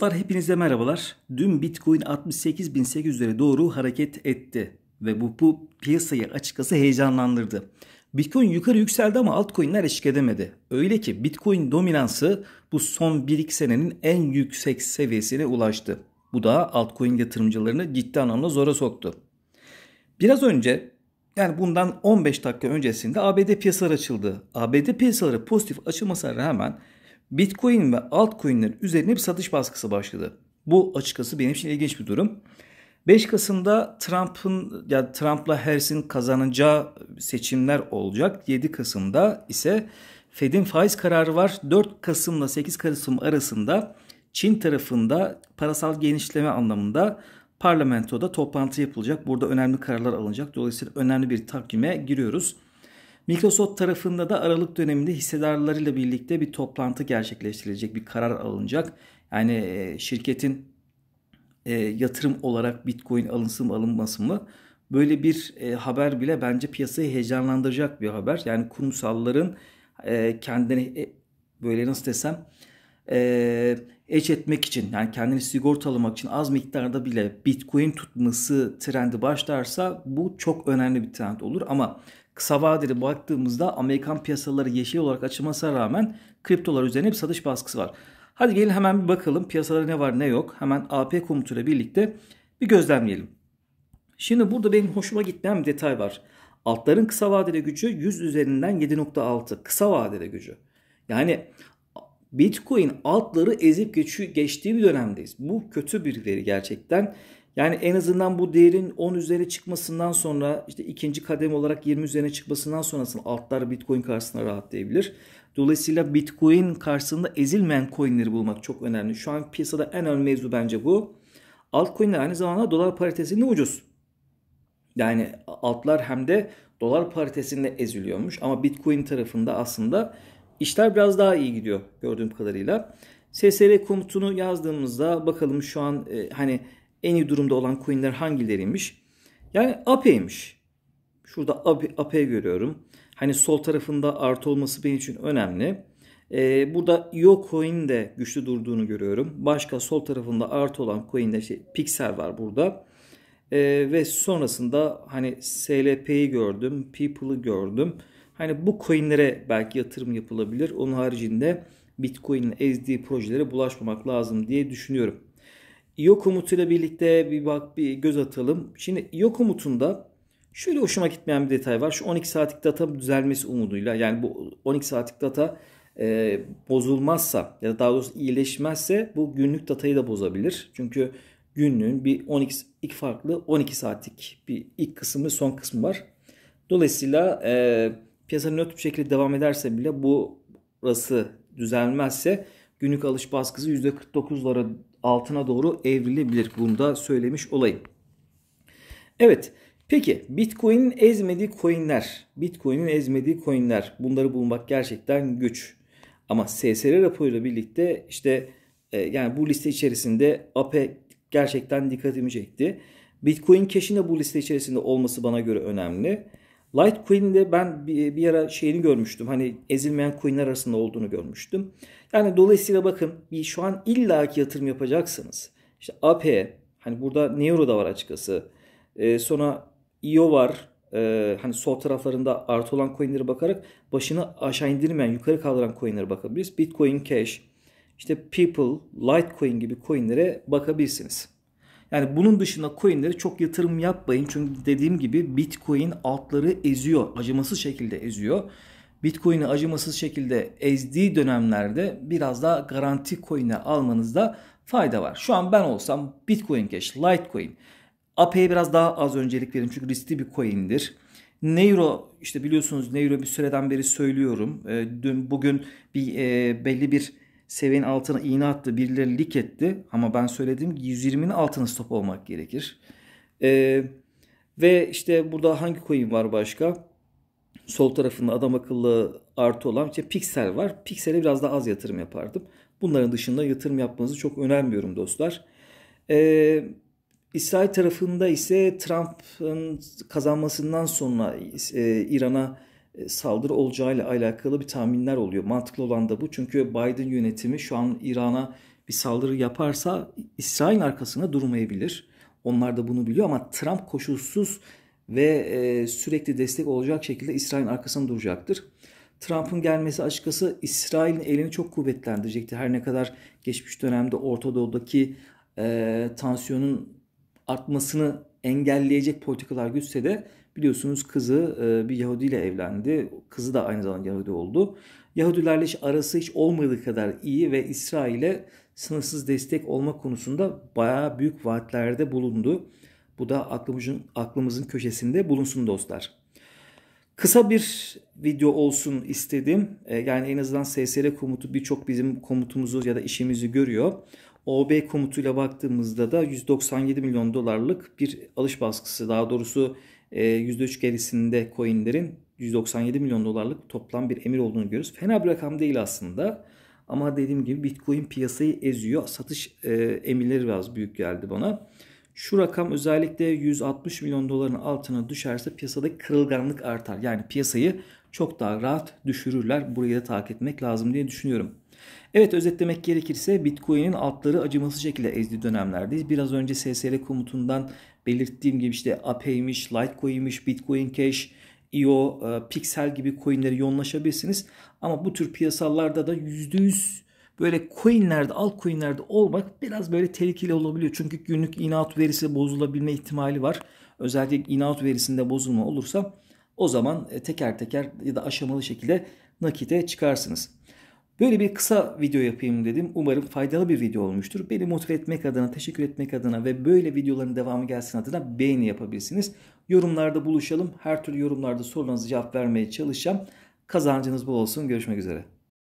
Dostlar hepinize merhabalar. Dün Bitcoin 68.800'lere doğru hareket etti ve bu, bu piyasayı açıkçası heyecanlandırdı. Bitcoin yukarı yükseldi ama altcoin'ler eşlik edemedi. Öyle ki Bitcoin dominansı bu son 1-2 senenin en yüksek seviyesine ulaştı. Bu da altcoin yatırımcılarını ciddi anlamda zora soktu. Biraz önce yani bundan 15 dakika öncesinde ABD piyasaları açıldı. ABD piyasaları pozitif açılmasına rağmen Bitcoin ve altcoin'ler üzerine bir satış baskısı başladı. Bu açıkçası benim için ilginç bir durum. 5 Kasım'da Trump'ın ya yani Trump'la Harris'in kazanacağı seçimler olacak. 7 Kasım'da ise Fed'in faiz kararı var. 4 Kasım'la 8 Kasım arasında Çin tarafında parasal genişleme anlamında parlamentoda toplantı yapılacak. Burada önemli kararlar alınacak. Dolayısıyla önemli bir takvime giriyoruz. Microsoft tarafında da Aralık döneminde hissedarlarıyla birlikte bir toplantı gerçekleştirilecek, bir karar alınacak. Yani e, şirketin e, yatırım olarak Bitcoin alınsın mı alınmasın mı? Böyle bir e, haber bile bence piyasayı heyecanlandıracak bir haber. Yani kurumsalların kendini böyle nasıl desem e, eç etmek için yani kendini sigortalamak için az miktarda bile Bitcoin tutması trendi başlarsa bu çok önemli bir trend olur. Ama Kısa vadeli baktığımızda Amerikan piyasaları yeşil olarak açılmasına rağmen kriptolar üzerine bir satış baskısı var. Hadi gelin hemen bir bakalım piyasalara ne var ne yok. Hemen AP komutuyla birlikte bir gözlemleyelim. Şimdi burada benim hoşuma gitmeyen bir detay var. Altların kısa vadeli gücü 100 üzerinden 7.6 kısa vadeli gücü. Yani Bitcoin altları ezip geçiyor, geçtiği bir dönemdeyiz. Bu kötü bir veri gerçekten. Yani en azından bu değerin 10 üzeri çıkmasından sonra işte ikinci kademe olarak 20 üzerine çıkmasından sonrasında altlar Bitcoin karşısında rahatlayabilir. Dolayısıyla Bitcoin karşısında ezilmeyen coinleri bulmak çok önemli. Şu an piyasada en önemli mevzu bence bu. Altcoin'ler aynı zamanda dolar paritesinde ucuz. Yani altlar hem de dolar paritesinde eziliyormuş ama Bitcoin tarafında aslında işler biraz daha iyi gidiyor gördüğüm kadarıyla. SSR komutunu yazdığımızda bakalım şu an e, hani en iyi durumda olan coin'ler hangileriymiş? Yani APE'ymiş. Şurada APE görüyorum. Hani sol tarafında artı olması benim için önemli. Ee, burada IO coin de güçlü durduğunu görüyorum. Başka sol tarafında artı olan coin de işte Pixel var burada. Ee, ve sonrasında hani SLP'yi gördüm, People'ı gördüm. Hani bu coinlere belki yatırım yapılabilir. Onun haricinde Bitcoin'in ezdiği projelere bulaşmamak lazım diye düşünüyorum. IO komutuyla birlikte bir bak bir göz atalım. Şimdi IO komutunda şöyle hoşuma gitmeyen bir detay var. Şu 12 saatlik data düzelmesi umuduyla yani bu 12 saatlik data e, bozulmazsa ya da daha doğrusu iyileşmezse bu günlük datayı da bozabilir. Çünkü günlüğün bir 12 iki farklı 12 saatlik bir ilk kısmı son kısmı var. Dolayısıyla e, piyasa nötr bir şekilde devam ederse bile bu burası düzelmezse günlük alış baskısı %49'lara altına doğru evrilebilir. Bunu da söylemiş olayım. Evet peki Bitcoin'in ezmediği coinler, Bitcoin'in ezmediği coinler bunları bulmak gerçekten güç. Ama SSR raporuyla birlikte işte e, yani bu liste içerisinde APE gerçekten dikkatimi çekti. Bitcoin Cash'in de bu liste içerisinde olması bana göre önemli. Light Queen'de ben bir, bir ara şeyini görmüştüm. Hani ezilmeyen Queen'ler arasında olduğunu görmüştüm. Yani dolayısıyla bakın bir şu an illaki yatırım yapacaksınız. İşte AP, hani burada Neuro da var açıkçası. Ee, sonra IO e var. Ee, hani sol taraflarında artı olan coinlere bakarak başını aşağı indirmeyen, yukarı kaldıran coinlere bakabiliriz. Bitcoin Cash, işte People, Litecoin gibi coinlere bakabilirsiniz. Yani bunun dışında coinlere çok yatırım yapmayın. Çünkü dediğim gibi Bitcoin altları eziyor. Acımasız şekilde eziyor. Bitcoin'i acımasız şekilde ezdiği dönemlerde biraz daha garanti coin'e almanızda fayda var. Şu an ben olsam Bitcoin Cash, Litecoin, Ape'ye biraz daha az öncelik verin çünkü riskli bir coin'dir. Neuro işte biliyorsunuz Neuro bir süreden beri söylüyorum. Ee, dün bugün bir e, belli bir seviyenin altına iğne attı. Birileri lik etti. Ama ben söylediğim gibi 120'nin altına stop olmak gerekir. Ee, ve işte burada hangi coin var başka? Sol tarafında adam akıllı artı olan işte piksel var. Piksele biraz daha az yatırım yapardım. Bunların dışında yatırım yapmanızı çok önermiyorum dostlar. Ee, İsrail tarafında ise Trump'ın kazanmasından sonra e, İran'a e, saldırı olacağıyla alakalı bir tahminler oluyor. Mantıklı olan da bu. Çünkü Biden yönetimi şu an İran'a bir saldırı yaparsa İsrail'in arkasına durmayabilir. Onlar da bunu biliyor ama Trump koşulsuz ve e, sürekli destek olacak şekilde İsrail'in arkasına duracaktır. Trump'ın gelmesi açıkçası İsrail'in elini çok kuvvetlendirecekti Her ne kadar geçmiş dönemde Orta Doğu'daki e, tansiyonun artmasını engelleyecek politikalar güçse de Biliyorsunuz kızı e, bir Yahudi ile evlendi. Kızı da aynı zamanda Yahudi oldu. Yahudilerle arası hiç olmadığı kadar iyi ve İsrail'e sınırsız destek olma konusunda bayağı büyük vaatlerde bulundu. Bu da aklımızın, aklımızın köşesinde bulunsun dostlar. Kısa bir video olsun istedim. E, yani en azından SSR komutu birçok bizim komutumuzu ya da işimizi görüyor. OB komutuyla baktığımızda da 197 milyon dolarlık bir alış baskısı daha doğrusu %3 ee, gerisinde coinlerin 197 milyon dolarlık toplam bir emir olduğunu görüyoruz. Fena bir rakam değil aslında. Ama dediğim gibi Bitcoin piyasayı eziyor. Satış e, emirleri biraz büyük geldi bana. Şu rakam özellikle 160 milyon doların altına düşerse piyasada kırılganlık artar. Yani piyasayı çok daha rahat düşürürler. Burayı da takip etmek lazım diye düşünüyorum. Evet özetlemek gerekirse Bitcoin'in altları acımasız şekilde ezdi dönemlerdeyiz. Biraz önce SSL komutundan belirttiğim gibi işte Ape'ymiş, Litecoin'miş, Bitcoin Cash, IO, e, Pixel gibi coinleri yoğunlaşabilirsiniz. Ama bu tür piyasalarda da %100 böyle coinlerde, altcoinlerde olmak biraz böyle tehlikeli olabiliyor. Çünkü günlük in verisi bozulabilme ihtimali var. Özellikle in verisinde bozulma olursa o zaman e, teker teker ya da aşamalı şekilde nakite çıkarsınız. Böyle bir kısa video yapayım dedim. Umarım faydalı bir video olmuştur. Beni motive etmek adına, teşekkür etmek adına ve böyle videoların devamı gelsin adına beğeni yapabilirsiniz. Yorumlarda buluşalım. Her türlü yorumlarda sorularınızı cevap vermeye çalışacağım. Kazancınız bol olsun. Görüşmek üzere.